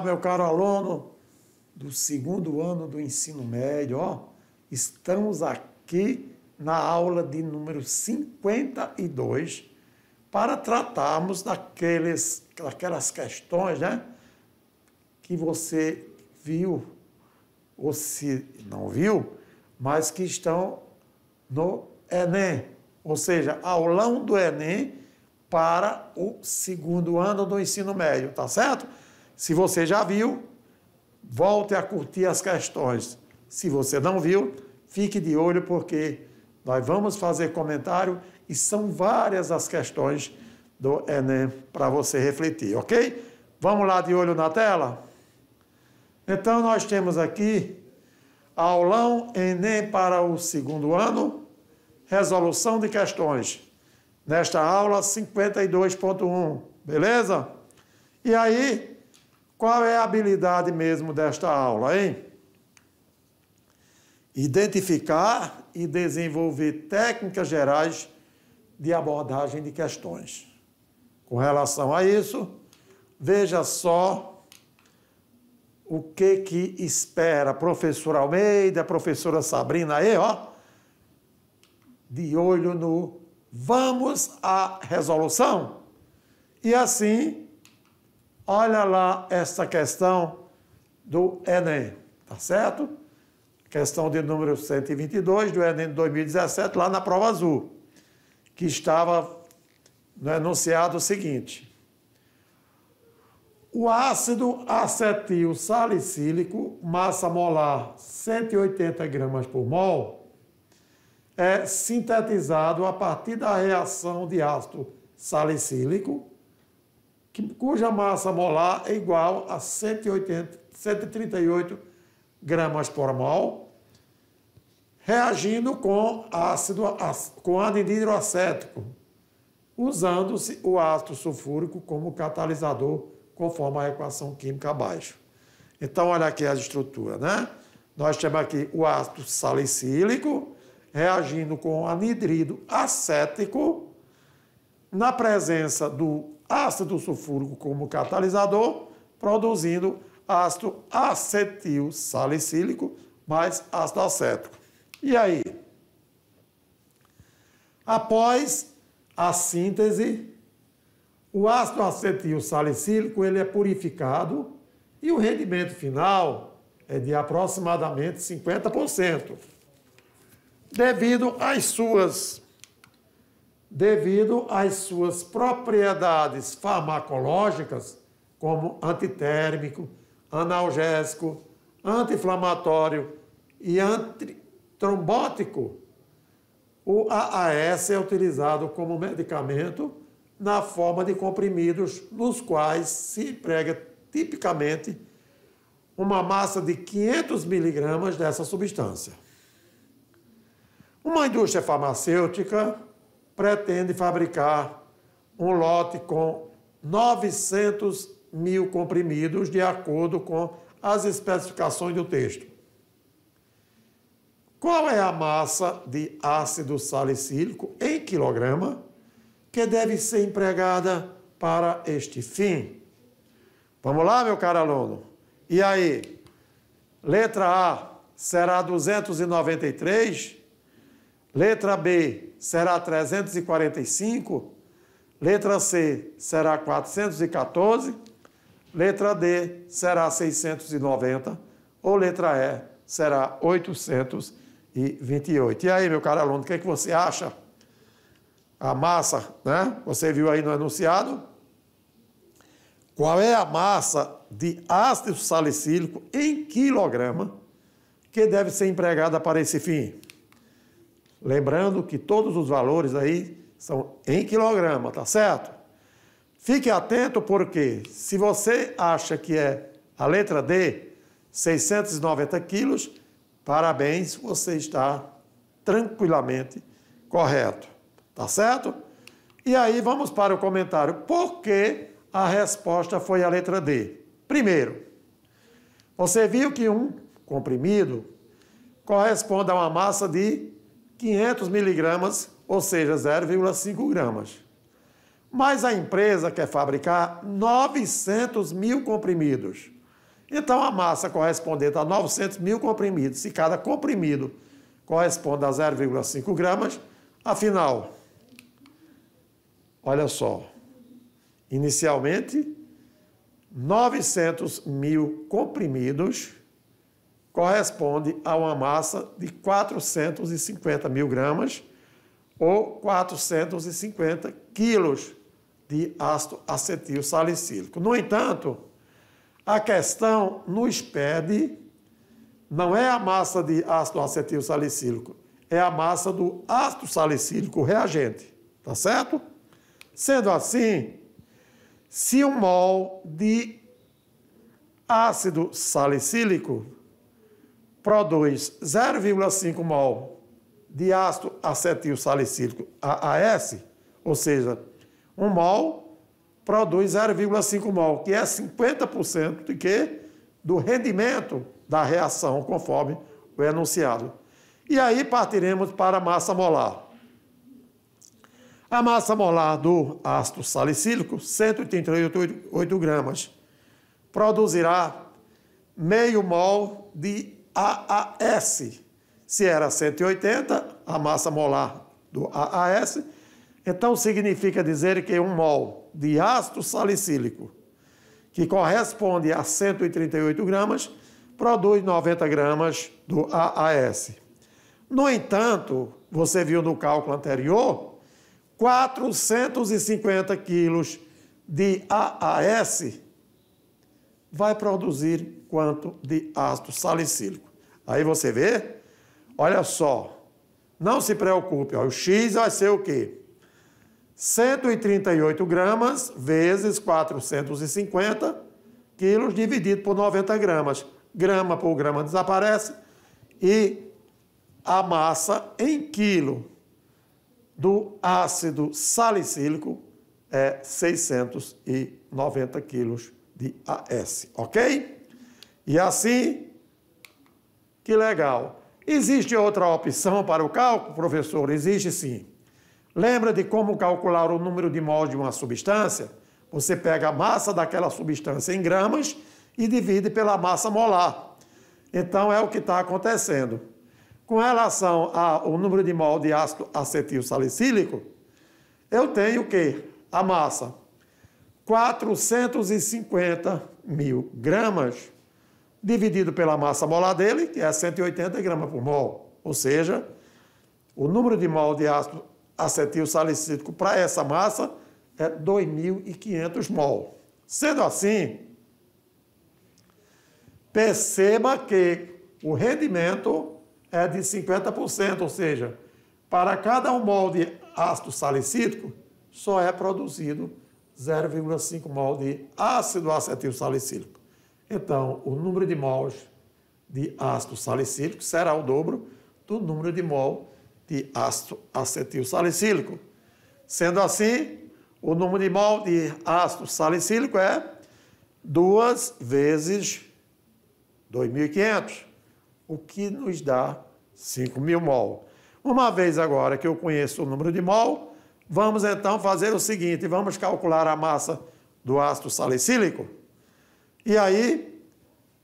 meu é caro aluno do segundo ano do ensino médio, ó, estamos aqui na aula de número 52 para tratarmos daqueles, daquelas questões né, que você viu ou se não viu, mas que estão no Enem, ou seja, aulão do Enem para o segundo ano do ensino médio, tá certo? Se você já viu, volte a curtir as questões. Se você não viu, fique de olho, porque nós vamos fazer comentário e são várias as questões do Enem para você refletir, ok? Vamos lá de olho na tela? Então, nós temos aqui aulão Enem para o segundo ano, resolução de questões. Nesta aula, 52.1, beleza? E aí, qual é a habilidade mesmo desta aula, hein? Identificar e desenvolver técnicas gerais de abordagem de questões. Com relação a isso, veja só o que que espera a professora Almeida, a professora Sabrina aí, ó, de olho no vamos à resolução. E assim Olha lá essa questão do Enem, tá certo? Questão de número 122 do Enem de 2017, lá na prova azul, que estava no né, enunciado o seguinte: o ácido acetil salicílico, massa molar 180 gramas por mol, é sintetizado a partir da reação de ácido salicílico que, cuja massa molar é igual a 180, 138 gramas por mol, reagindo com ácido com anidro acético, usando-se o ácido sulfúrico como catalisador, conforme a equação química abaixo. Então, olha aqui a estrutura, né? Nós temos aqui o ácido salicílico reagindo com anidrido acético na presença do ácido sulfúrico como catalisador, produzindo ácido acetil salicílico mais ácido acético. E aí? Após a síntese, o ácido acetil salicílico ele é purificado e o rendimento final é de aproximadamente 50%, devido às suas devido às suas propriedades farmacológicas, como antitérmico, analgésico, anti-inflamatório e antitrombótico. O AAS é utilizado como medicamento na forma de comprimidos, nos quais se emprega tipicamente uma massa de 500 miligramas dessa substância. Uma indústria farmacêutica pretende fabricar um lote com 900 mil comprimidos, de acordo com as especificações do texto. Qual é a massa de ácido salicílico em quilograma que deve ser empregada para este fim? Vamos lá, meu caro aluno. E aí? Letra A será 293 Letra B será 345. Letra C será 414. Letra D será 690. Ou letra E será 828. E aí, meu caro aluno, o que, é que você acha? A massa, né? Você viu aí no enunciado? Qual é a massa de ácido salicílico em quilograma que deve ser empregada para esse fim? Lembrando que todos os valores aí são em quilograma, tá certo? Fique atento porque se você acha que é a letra D, 690 quilos, parabéns, você está tranquilamente correto, tá certo? E aí vamos para o comentário. Por que a resposta foi a letra D? Primeiro, você viu que um comprimido corresponde a uma massa de 500 miligramas, ou seja, 0,5 gramas. Mas a empresa quer fabricar 900 mil comprimidos. Então, a massa correspondente a 900 mil comprimidos, se cada comprimido corresponde a 0,5 gramas, afinal, olha só, inicialmente, 900 mil comprimidos corresponde a uma massa de 450 mil gramas ou 450 quilos de ácido acetil salicílico. No entanto, a questão nos pede não é a massa de ácido acetil salicílico, é a massa do ácido salicílico reagente, tá certo? Sendo assim, se um mol de ácido salicílico produz 0,5 mol de ácido acetil salicílico AAS, ou seja, 1 mol produz 0,5 mol, que é 50% de quê? do rendimento da reação, conforme o enunciado. E aí partiremos para a massa molar. A massa molar do ácido salicílico, 138 gramas, produzirá meio mol de AAS. Se era 180, a massa molar do AAS, então significa dizer que um mol de ácido salicílico, que corresponde a 138 gramas, produz 90 gramas do AAS. No entanto, você viu no cálculo anterior, 450 quilos de AAS vai produzir quanto de ácido salicílico? Aí você vê, olha só, não se preocupe, ó, o X vai ser o quê? 138 gramas vezes 450 quilos dividido por 90 gramas. Grama por grama desaparece e a massa em quilo do ácido salicílico é 690 quilos de AS, ok? E assim que legal! Existe outra opção para o cálculo, professor? Existe sim. Lembra de como calcular o número de mols de uma substância? Você pega a massa daquela substância em gramas e divide pela massa molar. Então é o que está acontecendo. Com relação ao número de mol de ácido acetil salicílico, eu tenho o quê? A massa. 450 mil gramas dividido pela massa molar dele, que é 180 gramas por mol. Ou seja, o número de mol de ácido acetil salicílico para essa massa é 2.500 mol. Sendo assim, perceba que o rendimento é de 50%, ou seja, para cada um mol de ácido salicílico, só é produzido 0,5 mol de ácido acetil salicílico. Então, o número de mols de ácido salicílico será o dobro do número de mol de ácido acetil salicílico. Sendo assim, o número de mol de ácido salicílico é 2 vezes 2.500, o que nos dá 5.000 mol. Uma vez agora que eu conheço o número de mol, vamos então fazer o seguinte, vamos calcular a massa do ácido salicílico. E aí,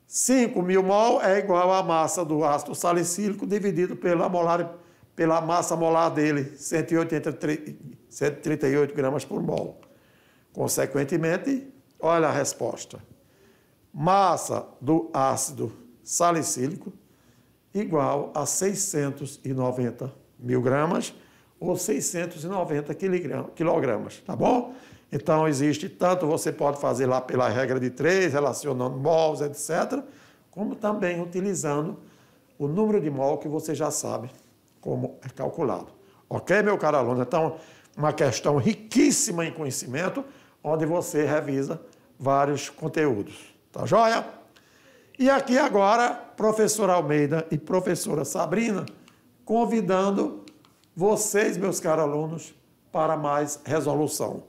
5 mil mol é igual à massa do ácido salicílico dividido pela, molar, pela massa molar dele, 183, 138 gramas por mol. Consequentemente, olha a resposta. Massa do ácido salicílico igual a 690 mil gramas ou 690 quilogramas, tá bom? Então, existe tanto você pode fazer lá pela regra de três, relacionando mols, etc., como também utilizando o número de mol que você já sabe como é calculado. Ok, meu caro aluno? Então, uma questão riquíssima em conhecimento, onde você revisa vários conteúdos. Tá joia? E aqui agora, professor Almeida e professora Sabrina, convidando vocês, meus caros alunos, para mais resolução.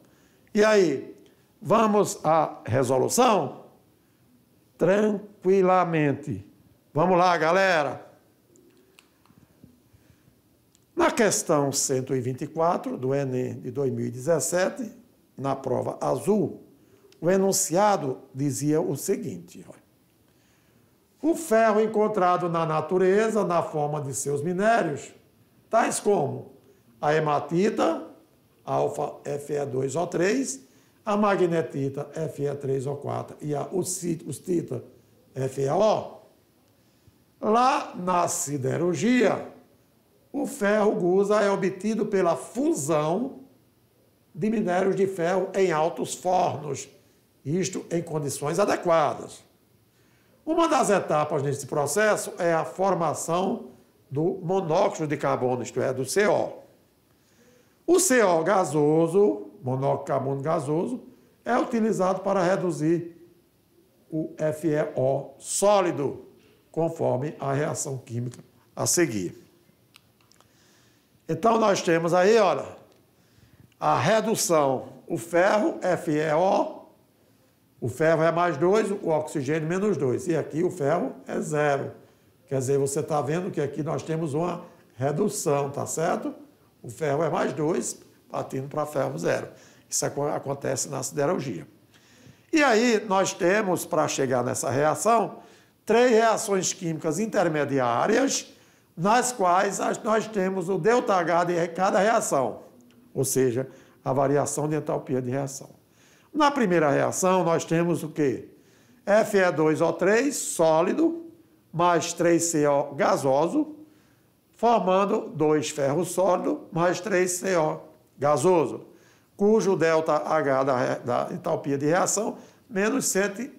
E aí, vamos à resolução? Tranquilamente. Vamos lá, galera. Na questão 124 do Enem de 2017, na prova azul, o enunciado dizia o seguinte: o ferro encontrado na natureza na forma de seus minérios, tais como a hematita, alfa Fe2O3, a magnetita Fe3O4 e a ustita FeO. Lá na siderurgia, o ferro gusa é obtido pela fusão de minérios de ferro em altos fornos, isto em condições adequadas. Uma das etapas nesse processo é a formação do monóxido de carbono, isto é, do CO. O CO gasoso, monóxido de carbono gasoso, é utilizado para reduzir o FeO sólido, conforme a reação química a seguir. Então, nós temos aí, olha, a redução, o ferro, FeO, o ferro é mais 2, o oxigênio menos 2. E aqui o ferro é zero. Quer dizer, você está vendo que aqui nós temos uma redução, tá certo? O ferro é mais 2, partindo para ferro zero. Isso acontece na siderurgia. E aí nós temos, para chegar nessa reação, três reações químicas intermediárias, nas quais nós temos o ΔH de cada reação, ou seja, a variação de entalpia de reação. Na primeira reação, nós temos o quê? Fe2O3, é sólido, mais 3CO gasoso, formando 2 ferro sólido mais 3 CO gasoso, cujo ΔH da, da entalpia de reação menos, 100,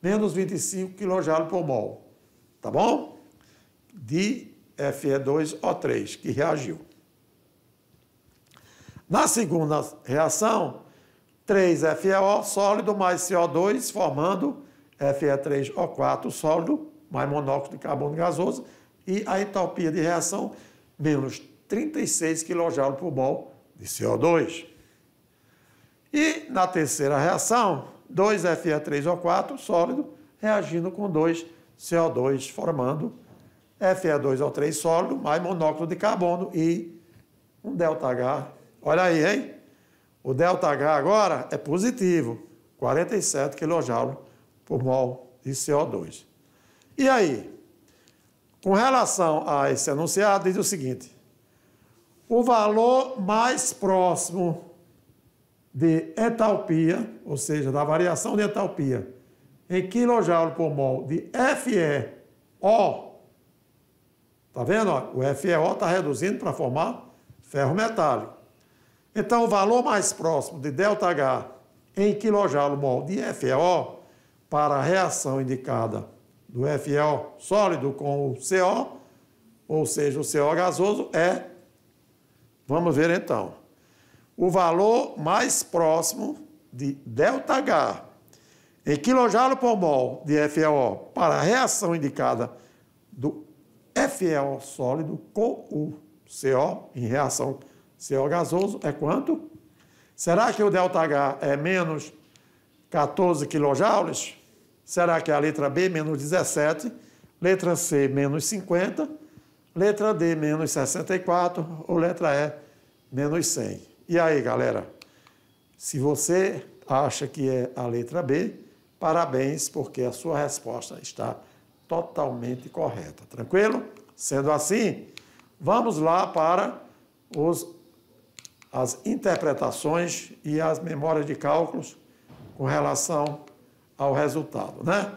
menos 25 kJ por mol. Tá bom? De Fe2O3, que reagiu. Na segunda reação, 3FeO sólido mais CO2, formando Fe3O4 sólido, mais monóxido de carbono gasoso, e a entalpia de reação, menos 36 kJ por mol de CO2. E na terceira reação, 2Fe3O4 sólido reagindo com 2CO2, formando Fe2O3 sólido mais monóxido de carbono e um ΔH. Olha aí, hein? O ΔH agora é positivo, 47 kJ por mol de CO2. E aí? Com relação a esse anunciado, diz o seguinte: o valor mais próximo de entalpia, ou seja, da variação de entalpia em kJ por mol de FeO, tá vendo? O FeO está reduzindo para formar ferro metálico. Então, o valor mais próximo de ΔH em kJ mol de FeO para a reação indicada do é FeO sólido com o CO, ou seja, o CO gasoso é, vamos ver então, o valor mais próximo de ΔH em quilojoules por mol de FeO para a reação indicada do FeO sólido com o CO em reação CO gasoso é quanto? Será que o ΔH é menos 14 quilojoules? Será que é a letra B menos 17, letra C menos 50, letra D menos 64 ou letra E menos 100? E aí, galera? Se você acha que é a letra B, parabéns, porque a sua resposta está totalmente correta. Tranquilo? Sendo assim, vamos lá para os, as interpretações e as memórias de cálculos com relação ao resultado. Né?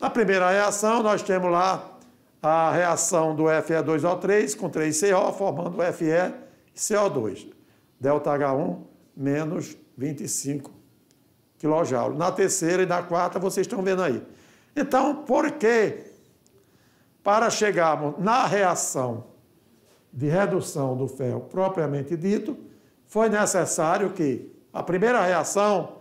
Na primeira reação, nós temos lá a reação do Fe2O3 com 3CO, formando Fe e 2 ΔH1 menos 25 kJ. Na terceira e na quarta, vocês estão vendo aí. Então, por que para chegarmos na reação de redução do ferro propriamente dito, foi necessário que a primeira reação,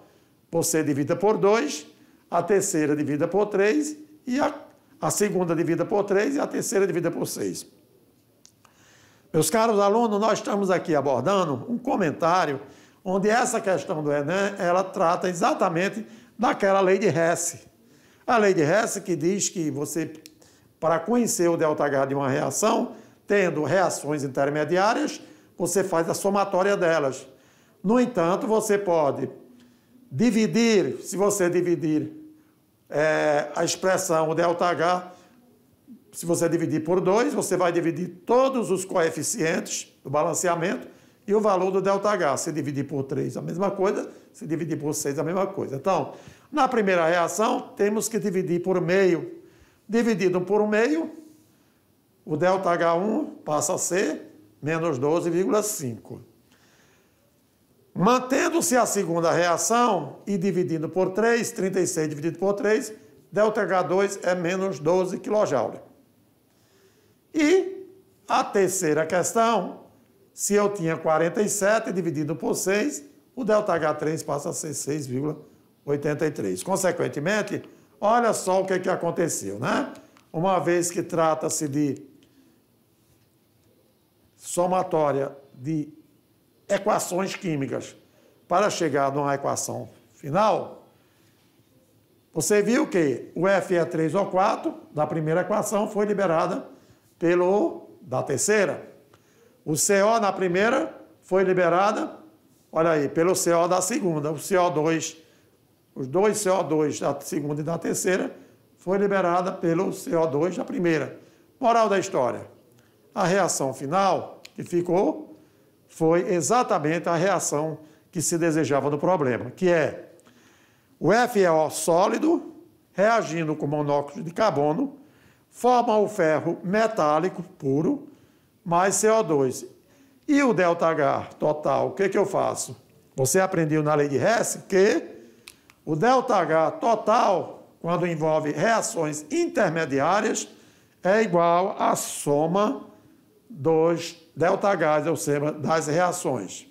por ser dividida por 2, a terceira dividida por 3 e a, a segunda dividida por 3 e a terceira dividida por 6. Meus caros alunos, nós estamos aqui abordando um comentário onde essa questão do Enem, ela trata exatamente daquela lei de Hess. A lei de Hess que diz que você, para conhecer o ΔH de uma reação, tendo reações intermediárias, você faz a somatória delas. No entanto, você pode dividir, se você dividir é, a expressão ΔH, se você dividir por 2, você vai dividir todos os coeficientes do balanceamento e o valor do ΔH. Se dividir por 3, a mesma coisa. Se dividir por 6, a mesma coisa. Então, na primeira reação, temos que dividir por meio. Dividido por meio, o ΔH1 passa a ser menos 12,5. Mantendo-se a segunda reação e dividindo por 3, 36 dividido por 3, ΔH2 é menos 12 kJ. E a terceira questão, se eu tinha 47 dividido por 6, o ΔH3 passa a ser 6,83. Consequentemente, olha só o que, é que aconteceu, né? Uma vez que trata-se de somatória de equações químicas para chegar uma equação final, você viu que o Fe3O4 é da primeira equação foi liberada pelo da terceira. O CO na primeira foi liberada, olha aí, pelo CO da segunda. O CO2, os dois CO2 da segunda e da terceira foi liberada pelo CO2 da primeira. Moral da história, a reação final que ficou foi exatamente a reação que se desejava do problema, que é o FeO sólido reagindo com monóxido de carbono forma o ferro metálico puro mais CO2. E o ΔH total, o que, que eu faço? Você aprendeu na lei de Hess que o ΔH total, quando envolve reações intermediárias, é igual à soma dos delta-H é o sema das reações.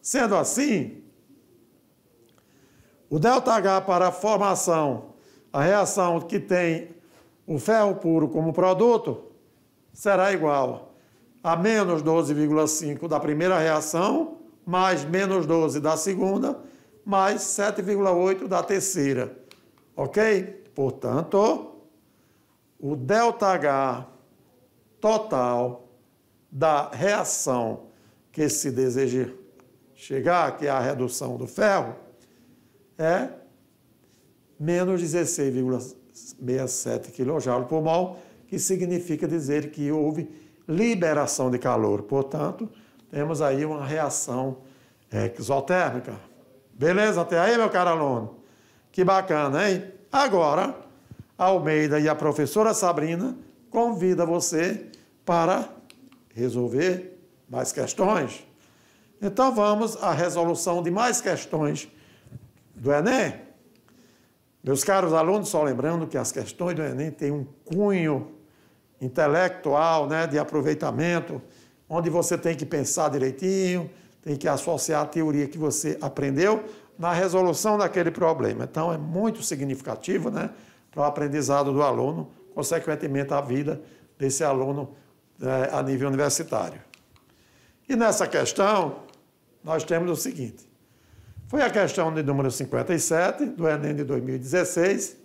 Sendo assim, o delta-H para a formação, a reação que tem o ferro puro como produto, será igual a menos 12,5 da primeira reação, mais menos 12 da segunda, mais 7,8 da terceira. Ok? Portanto, o delta H total da reação que se deseja chegar, que é a redução do ferro, é menos 16,67 kJ por mol, que significa dizer que houve liberação de calor. Portanto, temos aí uma reação é, exotérmica. Beleza até aí, meu caro aluno? Que bacana, hein? Agora, a Almeida e a professora Sabrina convida você para resolver mais questões. Então vamos à resolução de mais questões do Enem. Meus caros alunos, só lembrando que as questões do Enem têm um cunho intelectual, né, de aproveitamento, onde você tem que pensar direitinho, tem que associar a teoria que você aprendeu na resolução daquele problema. Então é muito significativo, né, para o aprendizado do aluno, consequentemente a vida desse aluno né, a nível universitário. E nessa questão, nós temos o seguinte: foi a questão de número 57 do Enem de 2016,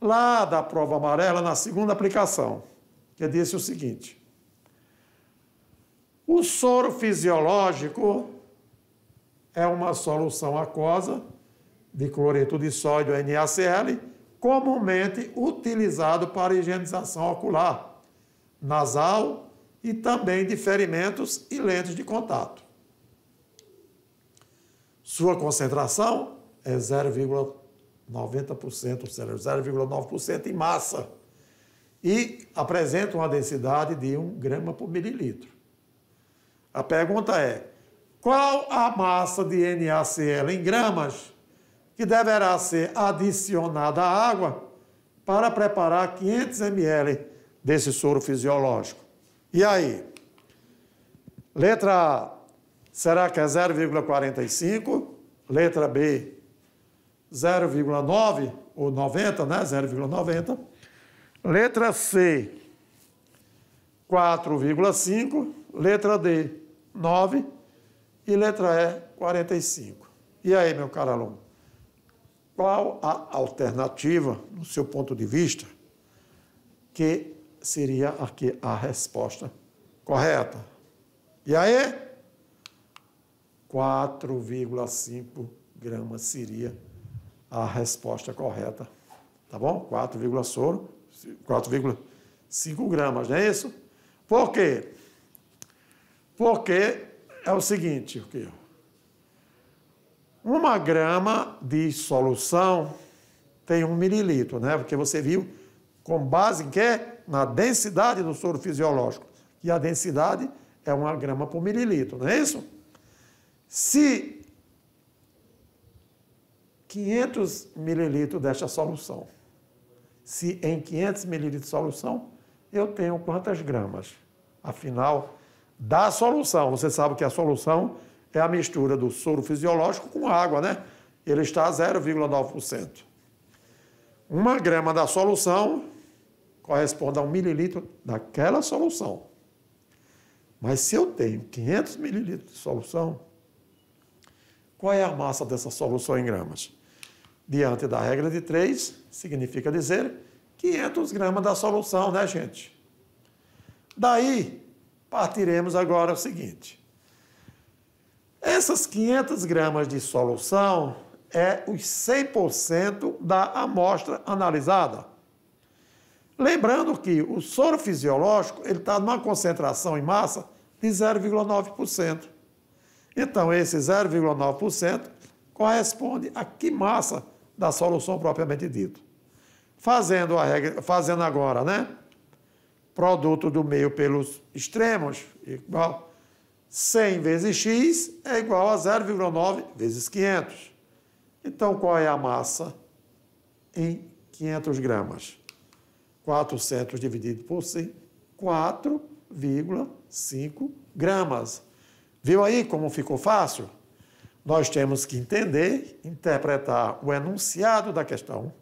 lá da prova amarela, na segunda aplicação, que disse o seguinte: o soro fisiológico é uma solução aquosa de cloreto de sódio NaCl, comumente utilizado para higienização ocular, nasal e também de ferimentos e lentes de contato. Sua concentração é 0,90%, ou seja, 0,9% em massa e apresenta uma densidade de 1 grama por mililitro. A pergunta é: qual a massa de NaCl em gramas que deverá ser adicionada à água para preparar 500 ml desse soro fisiológico? E aí? Letra A, será que é 0,45? Letra B, 0,9 ou 90, né? 0,90. Letra C, 4,5. Letra D, 9. E letra E, 45. E aí, meu caro aluno? Qual a alternativa, no seu ponto de vista, que seria aqui a resposta correta. E aí, 4,5 gramas seria a resposta correta. Tá bom? 4,5 gramas, não é isso? Por quê? Porque é o seguinte, aqui, uma grama de solução tem um mililitro, né? Porque você viu com base em quê? na densidade do soro fisiológico. E a densidade é uma grama por mililitro, não é isso? Se 500 mililitros desta solução, se em 500 mililitros de solução eu tenho quantas gramas? Afinal, da solução, você sabe que a solução é a mistura do soro fisiológico com água, né? Ele está a 0,9%. Uma grama da solução corresponde a um mililitro daquela solução. Mas se eu tenho 500 mililitros de solução, qual é a massa dessa solução em gramas? Diante da regra de 3, significa dizer 500 gramas da solução, né, gente? Daí, partiremos agora o seguinte. Essas 500 gramas de solução é os 100% da amostra analisada. Lembrando que o soro fisiológico está numa concentração em massa de 0,9%. Então, esse 0,9% corresponde a que massa da solução propriamente dita. Fazendo, a regra, fazendo agora, né? Produto do meio pelos extremos, igual 100 vezes x é igual a 0,9 vezes 500. Então, qual é a massa em 500 gramas? 400 dividido por 100, 4,5 gramas. Viu aí como ficou fácil? Nós temos que entender, interpretar o enunciado da questão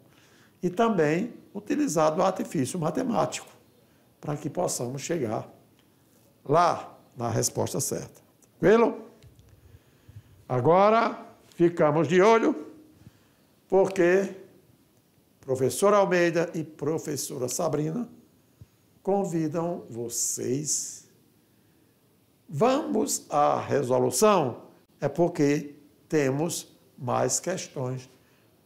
e também utilizar do artifício matemático para que possamos chegar lá na resposta certa. Tranquilo? Agora, ficamos de olho, porque professora Almeida e professora Sabrina convidam vocês. Vamos à resolução? É porque temos mais questões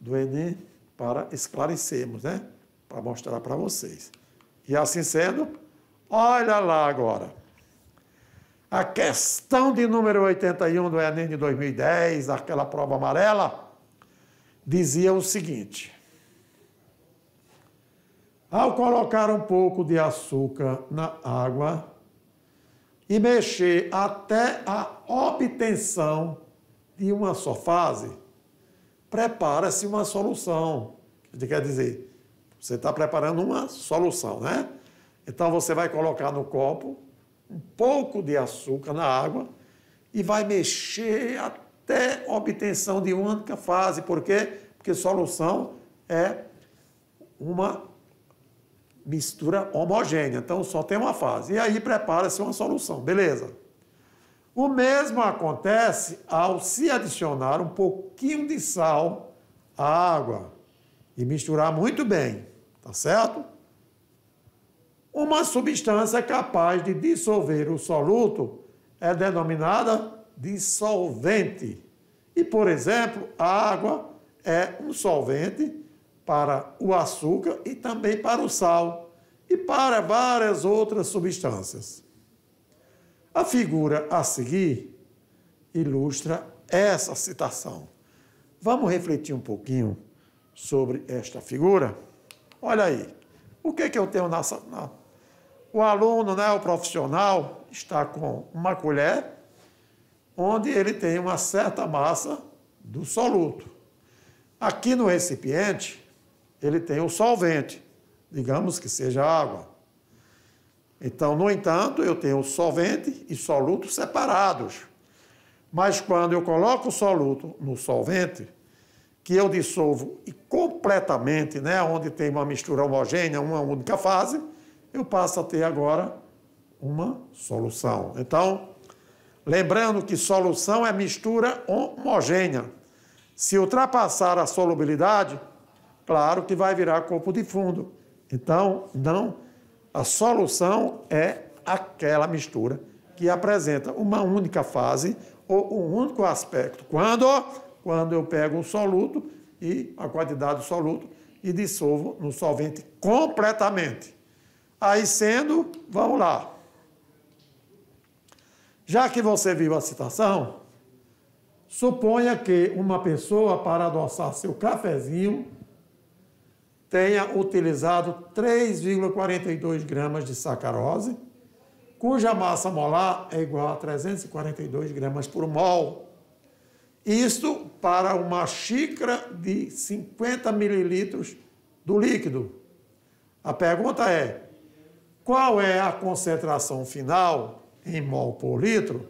do Enem para esclarecermos, né? Para mostrar para vocês. E assim sendo, olha lá agora. A questão de número 81 do Enem de 2010, aquela prova amarela, dizia o seguinte: ao colocar um pouco de açúcar na água e mexer até a obtenção de uma só fase, prepara-se uma solução. Quer dizer, você está preparando uma solução, né? Então você vai colocar no copo um pouco de açúcar na água e vai mexer até obtenção de uma única fase. Por quê? Porque solução é uma mistura homogênea, então só tem uma fase. E aí prepara-se uma solução, beleza? O mesmo acontece ao se adicionar um pouquinho de sal à água e misturar muito bem, tá certo? Uma substância capaz de dissolver o soluto é denominada dissolvente. E, por exemplo, a água é um solvente para o açúcar e também para o sal e para várias outras substâncias. A figura a seguir ilustra essa citação. Vamos refletir um pouquinho sobre esta figura? Olha aí, o que, é que eu tenho na Na... O aluno, né, o profissional, está com uma colher onde ele tem uma certa massa do soluto. Aqui no recipiente, ele tem o solvente, digamos que seja água. Então, no entanto, eu tenho solvente e soluto separados. Mas quando eu coloco o soluto no solvente, que eu dissolvo e completamente, né, onde tem uma mistura homogênea, uma única fase, eu passo a ter agora uma solução. Então, lembrando que solução é mistura homogênea. Se ultrapassar a solubilidade, claro que vai virar corpo de fundo. Então, não, a solução é aquela mistura que apresenta uma única fase ou um único aspecto. Quando? Quando eu pego um soluto e a quantidade do soluto e dissolvo no solvente completamente. Aí sendo, vamos lá. Já que você viu a citação, suponha que uma pessoa, para adoçar seu cafezinho, tenha utilizado 3,42 gramas de sacarose, cuja massa molar é igual a 342 gramas por mol. Isto para uma xícara de 50 mililitros do líquido. A pergunta é: qual é a concentração final em mol por litro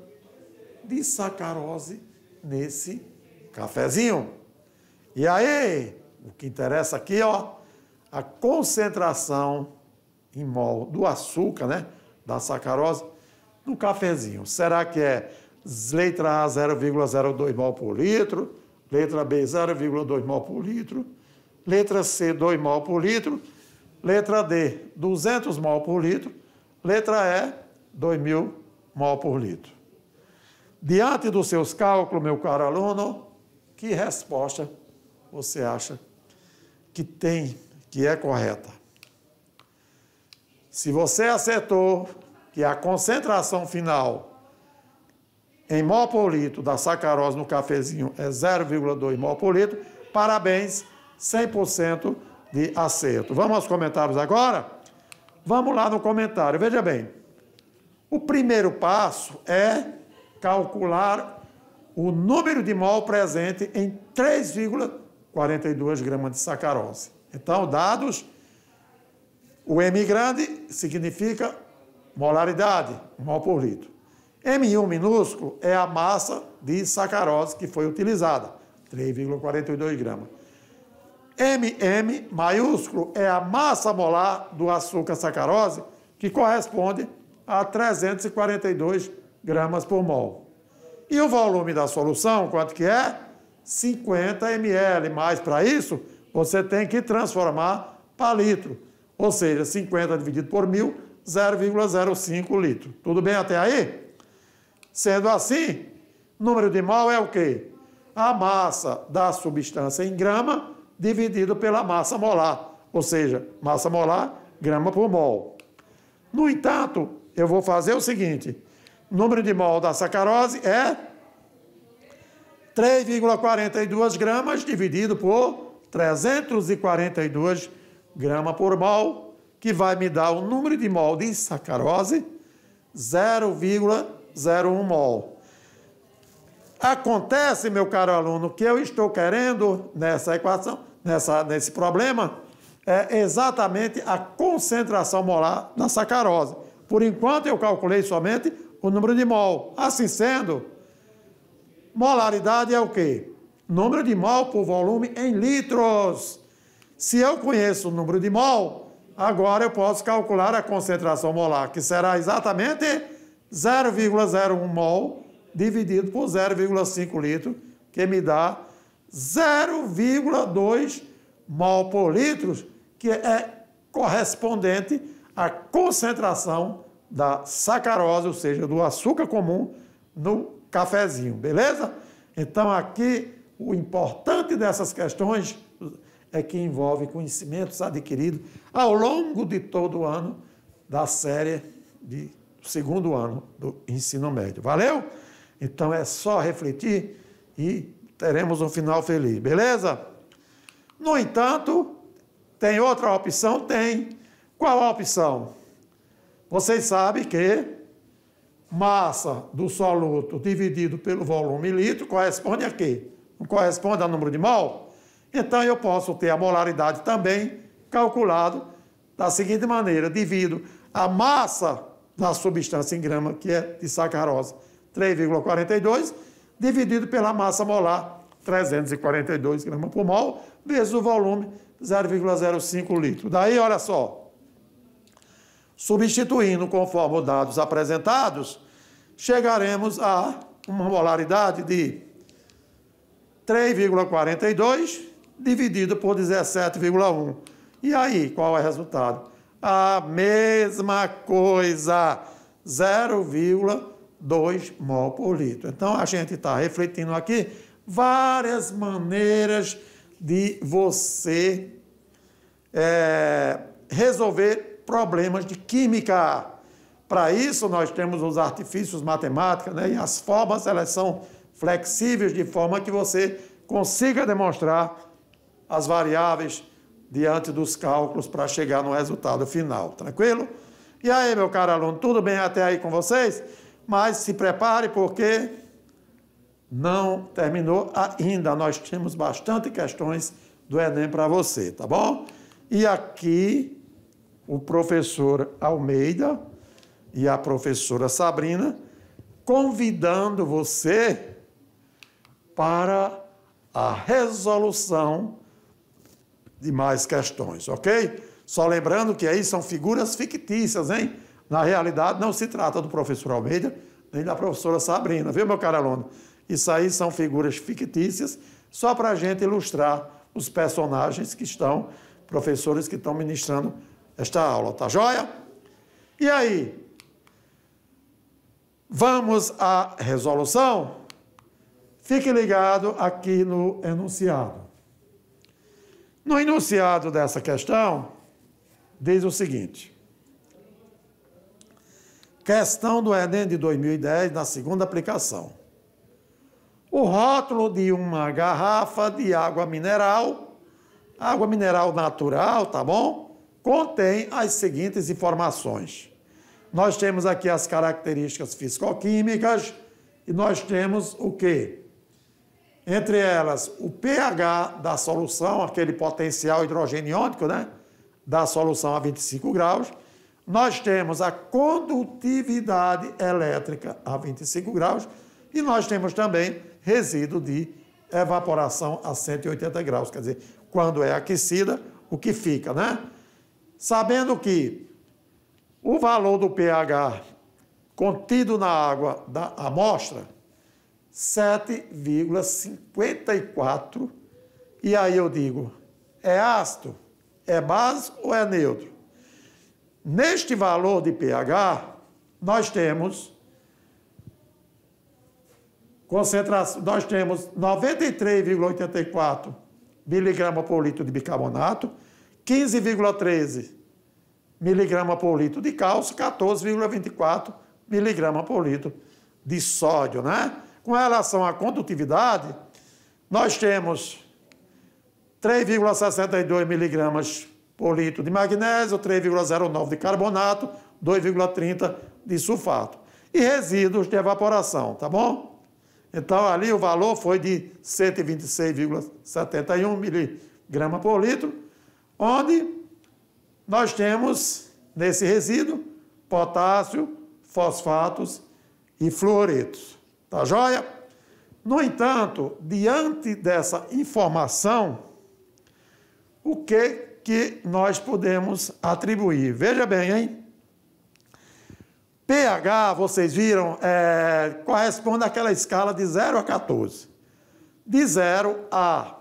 de sacarose nesse cafezinho? E aí, o que interessa aqui, ó, a concentração em mol do açúcar, né, da sacarose, no cafezinho. Será que é letra A 0,02 mol por litro, letra B 0,2 mol por litro, letra C 2 mol por litro, letra D 200 mol por litro, letra E 2.000 mol por litro. Diante dos seus cálculos, meu caro aluno, que resposta você acha que tem que é correta. Se você acertou que a concentração final em mol por litro da sacarose no cafezinho é 0,2 mol por litro, parabéns, 100% de acerto. Vamos aos comentários agora? Vamos lá no comentário. Veja bem, o primeiro passo é calcular o número de mol presente em 3,42 gramas de sacarose. Então, dados, o M grande significa molaridade, mol por litro. M1 minúsculo é a massa de sacarose que foi utilizada, 3,42 gramas. MM maiúsculo é a massa molar do açúcar sacarose, que corresponde a 342 gramas por mol. E o volume da solução, quanto que é? 50 ml, mais para isso você tem que transformar para litro. Ou seja, 50 dividido por mil, 0,05 litro. Tudo bem até aí? Sendo assim, número de mol é o quê? A massa da substância em grama dividido pela massa molar. Ou seja, massa molar, grama por mol. No entanto, eu vou fazer o seguinte. Número de mol da sacarose é 3,42 gramas dividido por 342 gramas por mol, que vai me dar o número de mol de sacarose, 0,01 mol. Acontece, meu caro aluno, que eu estou querendo nessa equação, nessa, nesse problema, é exatamente a concentração molar da sacarose. Por enquanto, eu calculei somente o número de mol. Assim sendo, molaridade é o quê? número de mol por volume em litros. Se eu conheço o número de mol, agora eu posso calcular a concentração molar, que será exatamente 0,01 mol dividido por 0,5 litro, que me dá 0,2 mol por litro, que é correspondente à concentração da sacarose, ou seja, do açúcar comum, no cafezinho, beleza? Então aqui o importante dessas questões é que envolve conhecimentos adquiridos ao longo de todo o ano da série de segundo ano do ensino médio. Valeu? Então é só refletir e teremos um final feliz, beleza? No entanto, tem outra opção? Tem. Qual a opção? Vocês sabem que massa do soluto dividido pelo volume litro corresponde a quê? corresponde ao número de mol, então eu posso ter a molaridade também calculado da seguinte maneira, divido a massa da substância em grama, que é de sacarose, 3,42, dividido pela massa molar, 342 gramas por mol, vezes o volume, 0,05 litro. Daí, olha só, substituindo conforme os dados apresentados, chegaremos a uma molaridade de 3,42 dividido por 17,1. E aí, qual é o resultado? A mesma coisa, 0,2 mol por litro. Então, a gente está refletindo aqui várias maneiras de você é, resolver problemas de química. Para isso, nós temos os artifícios matemáticos, né? e as formas, elas são flexíveis de forma que você consiga demonstrar as variáveis diante dos cálculos para chegar no resultado final, tranquilo? E aí, meu caro aluno, tudo bem até aí com vocês? Mas se prepare porque não terminou ainda. Nós temos bastante questões do Enem para você, tá bom? E aqui o professor Almeida e a professora Sabrina convidando você para a resolução de mais questões, ok? Só lembrando que aí são figuras fictícias, hein? Na realidade, não se trata do professor Almeida nem da professora Sabrina, viu, meu caro aluno? Isso aí são figuras fictícias, só para a gente ilustrar os personagens que estão, professores que estão ministrando esta aula, tá joia? E aí? Vamos à resolução? Fique ligado aqui no enunciado. No enunciado dessa questão, diz o seguinte: questão do Enem de 2010, na segunda aplicação. O rótulo de uma garrafa de água mineral, água mineral natural, tá bom? Contém as seguintes informações. Nós temos aqui as características físico-químicas e nós temos o quê? entre elas o pH da solução, aquele potencial hidrogeniônico, né? da solução a 25 graus, nós temos a condutividade elétrica a 25 graus e nós temos também resíduo de evaporação a 180 graus, quer dizer, quando é aquecida, o que fica, né? Sabendo que o valor do pH contido na água da amostra 7,54. E aí eu digo, é ácido, é básico ou é neutro? Neste valor de pH, nós temos concentração, nós temos 93,84 miligrama por litro de bicarbonato, 15,13 miligrama por litro de cálcio, 14,24 miligrama por litro de sódio, né? Com relação à condutividade, nós temos 3,62 miligramas por litro de magnésio, 3,09 de carbonato, 2,30 de sulfato. E resíduos de evaporação, tá bom? Então, ali o valor foi de 126,71 miligrama por litro, onde nós temos, nesse resíduo, potássio, fosfatos e fluoretos. Tá joia? No entanto, diante dessa informação, o que que nós podemos atribuir? Veja bem, hein? pH, vocês viram, é, corresponde àquela escala de 0 a 14. De 0 a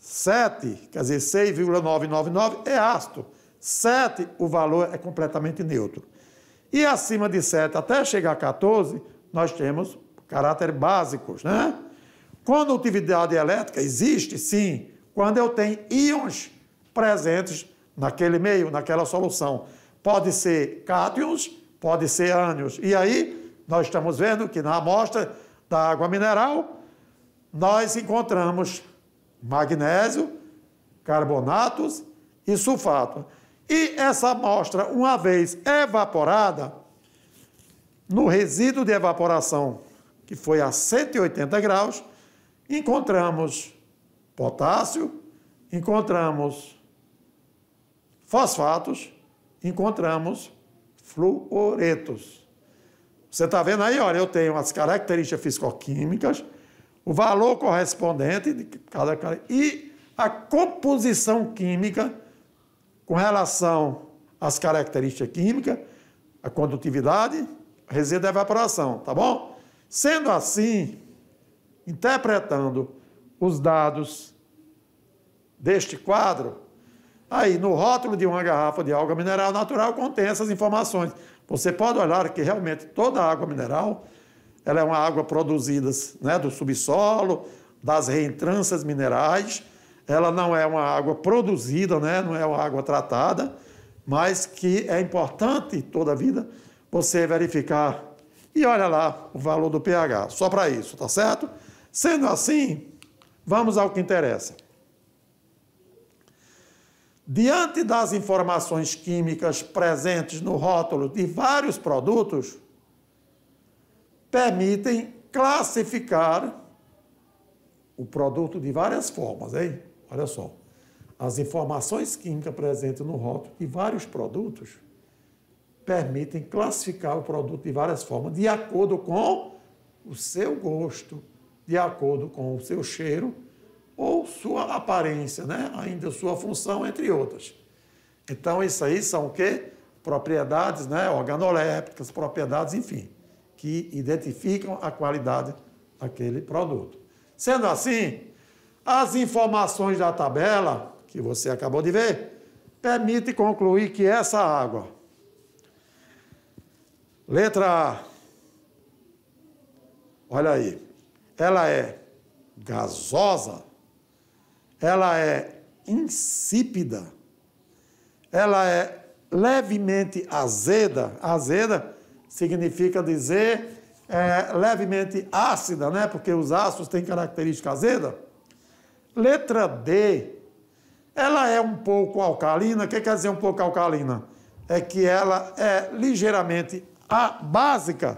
7, quer dizer, 6,999 é ácido. 7, o valor é completamente neutro. E acima de 7 até chegar a 14, nós temos caráter básicos, né? Condutividade elétrica existe, sim, quando eu tenho íons presentes naquele meio, naquela solução. Pode ser cátions, pode ser ânions. E aí, nós estamos vendo que na amostra da água mineral, nós encontramos magnésio, carbonatos e sulfato. E essa amostra, uma vez evaporada, no resíduo de evaporação, que foi a 180 graus, encontramos potássio, encontramos fosfatos, encontramos fluoretos. Você está vendo aí, olha, eu tenho as características fisicoquímicas, o valor correspondente de cada e a composição química com relação às características químicas, a condutividade, resíduo é evaporação, tá bom? Sendo assim, interpretando os dados deste quadro, aí no rótulo de uma garrafa de água mineral natural contém essas informações. Você pode olhar que realmente toda água mineral ela é uma água produzida né, do subsolo, das reentrâncias minerais. Ela não é uma água produzida, né, não é uma água tratada, mas que é importante toda a vida você verificar e olha lá o valor do pH, só para isso, tá certo? Sendo assim, vamos ao que interessa. Diante das informações químicas presentes no rótulo de vários produtos, permitem classificar o produto de várias formas, hein? Olha só. As informações químicas presentes no rótulo de vários produtos permitem classificar o produto de várias formas, de acordo com o seu gosto, de acordo com o seu cheiro ou sua aparência, né? ainda sua função, entre outras. Então, isso aí são o quê? Propriedades né? organolépticas, propriedades, enfim, que identificam a qualidade daquele produto. Sendo assim, as informações da tabela, que você acabou de ver, permite concluir que essa água Letra A. Olha aí. Ela é gasosa, ela é insípida, ela é levemente azeda. Azeda significa dizer é, levemente ácida, né? Porque os ácidos têm característica azeda. Letra D, ela é um pouco alcalina. O que quer dizer um pouco alcalina? É que ela é ligeiramente a básica.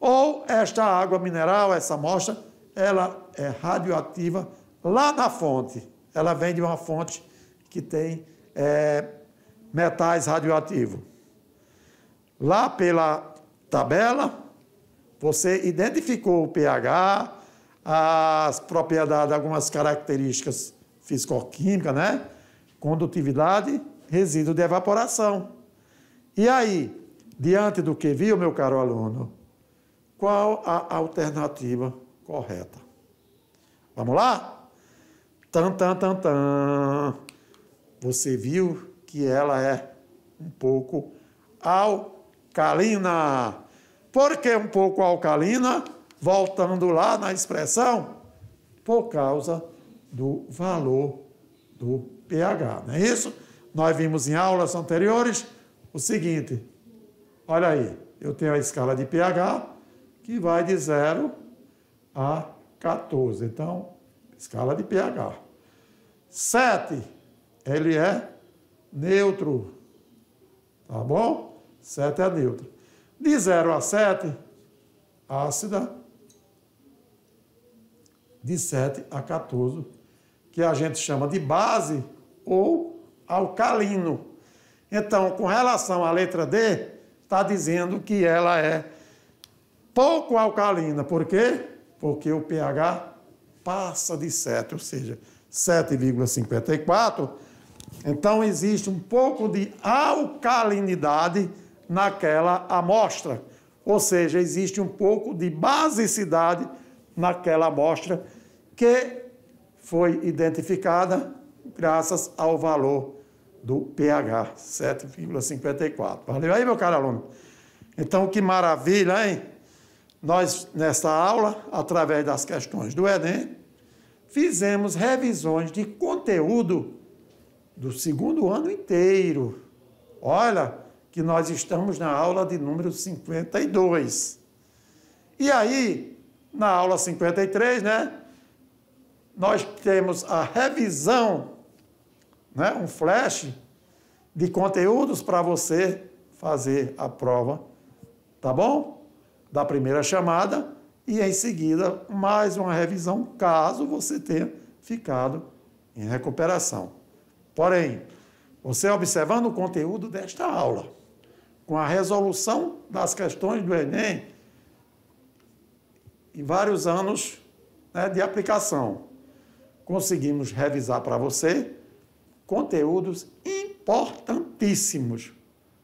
Ou esta água mineral, essa amostra, ela é radioativa lá na fonte. Ela vem de uma fonte que tem é, metais radioativos. Lá pela tabela, você identificou o pH, as propriedades, algumas características físico-químicas, né? Condutividade, resíduo de evaporação. E aí, diante do que viu, meu caro aluno, qual a alternativa correta? Vamos lá? Tan, tan, tan, tan. Você viu que ela é um pouco alcalina. Por que um pouco alcalina? Voltando lá na expressão, por causa do valor do pH. Não é isso? Nós vimos em aulas anteriores o seguinte: Olha aí, eu tenho a escala de pH que vai de 0 a 14. Então, escala de pH. 7, ele é neutro. Tá bom? 7 é neutro. De 0 a 7, ácida. De 7 a 14, que a gente chama de base ou alcalino. Então, com relação à letra D, está dizendo que ela é pouco alcalina. Por quê? Porque o pH passa de 7, ou seja, 7,54. Então existe um pouco de alcalinidade naquela amostra. Ou seja, existe um pouco de basicidade naquela amostra que foi identificada graças ao valor do pH, 7,54. Valeu aí, meu caro aluno? Então, que maravilha, hein? Nós, nesta aula, através das questões do Enem, fizemos revisões de conteúdo do segundo ano inteiro. Olha que nós estamos na aula de número 52. E aí, na aula 53, né? Nós temos a revisão né, um flash de conteúdos para você fazer a prova, tá bom? Da primeira chamada e em seguida mais uma revisão, caso você tenha ficado em recuperação. Porém, você observando o conteúdo desta aula, com a resolução das questões do Enem e vários anos né, de aplicação, conseguimos revisar para você conteúdos importantíssimos.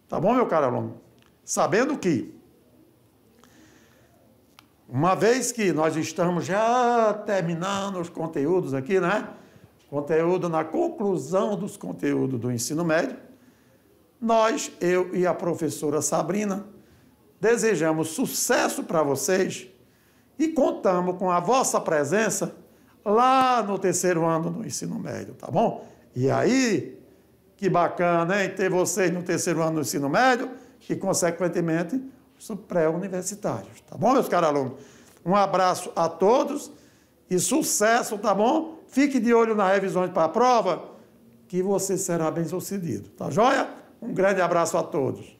Tá bom, meu caro aluno? Sabendo que, uma vez que nós estamos já terminando os conteúdos aqui, né? Conteúdo na conclusão dos conteúdos do ensino médio, nós, eu e a professora Sabrina, desejamos sucesso para vocês e contamos com a vossa presença lá no terceiro ano do ensino médio, tá bom? E aí, que bacana, hein? Ter vocês no terceiro ano do ensino médio e, consequentemente, os pré-universitários. Tá bom, meus caros alunos? Um abraço a todos e sucesso, tá bom? Fique de olho nas revisões para a prova, que você será bem sucedido. Tá joia? Um grande abraço a todos.